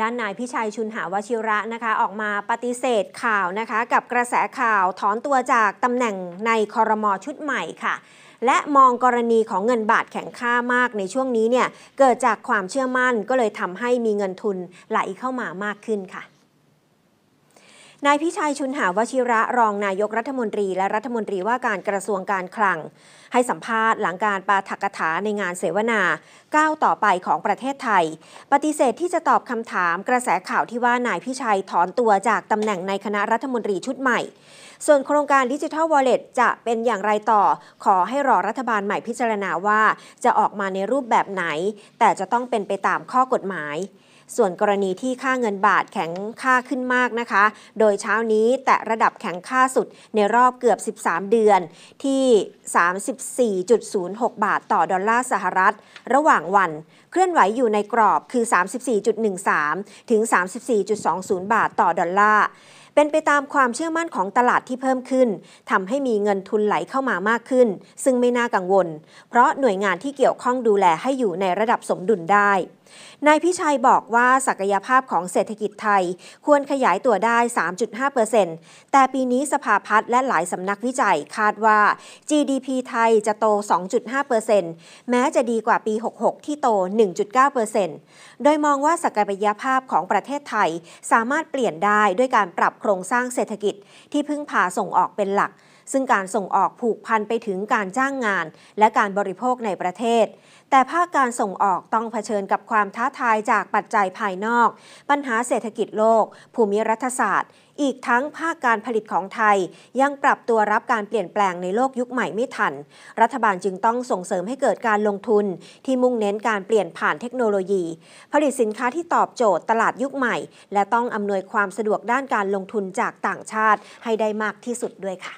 ด้านนายพิชัยชุนหาวชิระนะคะ ออกมาปฏิเสธข่าวนะคะ กับกระแสข่าว ถอนตัวจากตำแหน่งในคอรมอชุดใหม่ค่ะ และมองกรณีของเงินบาทแข็งค่ามากในช่วงนี้เนี่ย เกิดจากความเชื่อมั่นก็เลยทำให้มีเงินทุนไหลเข้ามามากขึ้นค่ะนายพิชัยชุนหาวชิระรองนายกรัฐมนตรีและรัฐมนตรีว่าการกระทรวงการคลัง ให้สัมภาษณ์หลังการปาฐกถาในงานเสวนาก้าวต่อไปของประเทศไทย ปฏิเสธที่จะตอบคำถามกระแสข่าวที่ว่านายพิชัยถอนตัวจากตำแหน่งในคณะรัฐมนตรีชุดใหม่ส่วนโครงการดิจิทัลวอลเล็ตจะเป็นอย่างไรต่อ ขอให้รอรัฐบาลใหม่พิจารณาว่า จะออกมาในรูปแบบไหน แต่จะต้องเป็นไปตามข้อกฎหมาย ส่วนกรณีที่ค่าเงินบาทแข็งค่าขึ้นมากนะคะ โดยเช้านี้แตะระดับแข็งค่าสุดในรอบเกือบ 13 เดือนที่ 34.06 บาท ต่อดอลลาร์สหรัฐ ระหว่างวันเคลื่อนไหวอยู่ในกรอบคือ 34.13 ถึง 34.20 บาทต่อดอลลาร์เป็นไปตามความเชื่อมั่นของตลาดที่เพิ่มขึ้นทำให้มีเงินทุนไหลเข้ามามากขึ้น ซึ่งไม่น่ากังวล เพราะหน่วยงานที่เกี่ยวข้องดูแลให้อยู่ในระดับสมดุลได้นายพิชัยบอกว่าศักยภาพของเศรษฐกิจไทยควรขยายตัวได้ 3.5%เเซแต่ปีนี้สภาพัฒน์และหลายสำนักวิจัยคาดว่า GDP ไทยจะโต 2.5%เเซแม้จะดีกว่าปี 66 ที่โต 1.9%เเปซโดยมองว่าศักยภาพของประเทศไทยสามารถเปลี่ยนได้ด้วยการปรับโครงสร้างเศรษฐกิจที่พึ่งพาส่งออกเป็นหลักซึ่งการส่งออกผูกพันไปถึงการจ้างงานและการบริโภคในประเทศ แต่ภาคการส่งออกต้องเผชิญกับความท้าทายจากปัจจัยภายนอก ปัญหาเศรษฐกิจโลก ภูมิรัฐศาสตร์ อีกทั้งภาคการผลิตของไทยยังปรับตัวรับการเปลี่ยนแปลงในโลกยุคใหม่ไม่ทัน รัฐบาลจึงต้องส่งเสริมให้เกิดการลงทุน ที่มุ่งเน้นการเปลี่ยนผ่านเทคโนโลยี ผลิตสินค้าที่ตอบโจทย์ตลาดยุคใหม่ และต้องอำนวยความสะดวกด้านการลงทุนจากต่างชาติให้ได้มากที่สุดด้วยค่ะ